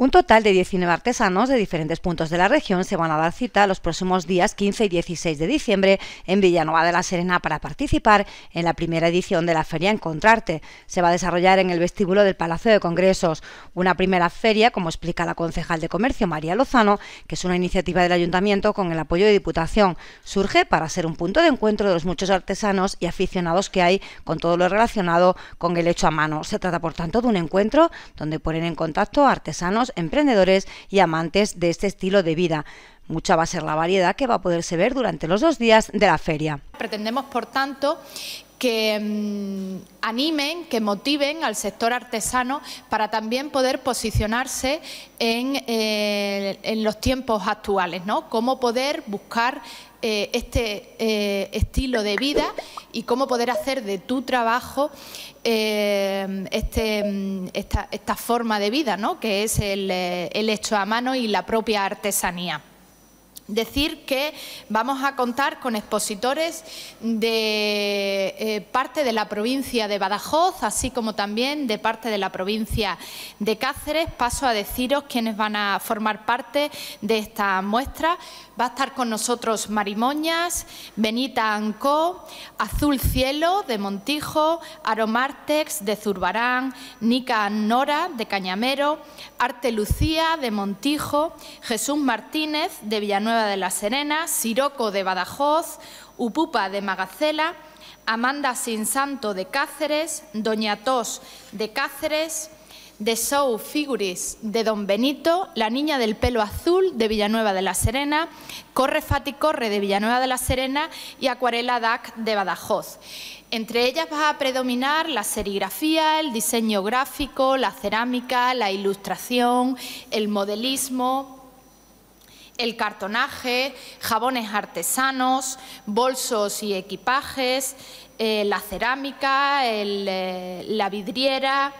Un total de 19 artesanos de diferentes puntos de la región se van a dar cita los próximos días 15 y 16 de diciembre en Villanueva de la Serena para participar en la primera edición de la Feria Encontrarte. Se va a desarrollar en el vestíbulo del Palacio de Congresos. Una primera feria, como explica la concejal de Comercio María Lozano, que es una iniciativa del Ayuntamiento con el apoyo de Diputación, surge para ser un punto de encuentro de los muchos artesanos y aficionados que hay con todo lo relacionado con el hecho a mano. Se trata, por tanto, de un encuentro donde ponen en contacto artesanos emprendedores y amantes de este estilo de vida. Mucha va a ser la variedad que va a poderse ver durante los dos días de la feria. Pretendemos, por tanto, que mm, animen, que motiven al sector artesano para también poder posicionarse en, eh, los tiempos actuales, ¿no? Cómo poder buscar eh, este eh, estilo de vida y cómo poder hacer de tu trabajo este, mm, esta, forma de vida, ¿no? que es el hecho a mano y la propia artesanía. Decir que vamos a contar con expositores de eh, parte de la provincia de Badajoz, así como también de parte de la provincia de Cáceres. Paso a deciros quiénes van a formar parte de esta muestra. Va a estar con nosotros Marimoñas, Benita Ancó, Azul Cielo de Montijo, Aromartex de Zurbarán, Nica Nora de Cañamero, Arte Lucía de Montijo, Jesús Martínez de Villanueva de La Serena, Siroco de Badajoz, Upupa de Magacela, Amanda Sin Santo de Cáceres, Doña Tos de Cáceres, The Show Figuris de Don Benito, La Niña del Pelo Azul de Villanueva de la Serena, Corre Fati Corre de Villanueva de la Serena y Acuarela DAC de Badajoz. Entre ellas va a predominar la serigrafía, el diseño gráfico, la cerámica, la ilustración, el modelismo, el cartonaje, jabones artesanos, bolsos y equipajes, eh, la cerámica, eh, la vidriera,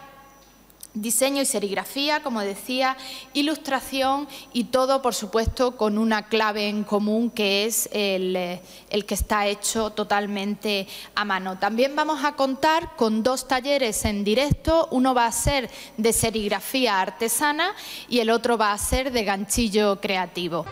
diseño y serigrafía, como decía, ilustración y todo, por supuesto, con una clave en común que es el, eh, el, que está hecho totalmente a mano. También vamos a contar con dos talleres en directo, uno va a ser de serigrafía artesana y el otro va a ser de ganchillo creativo.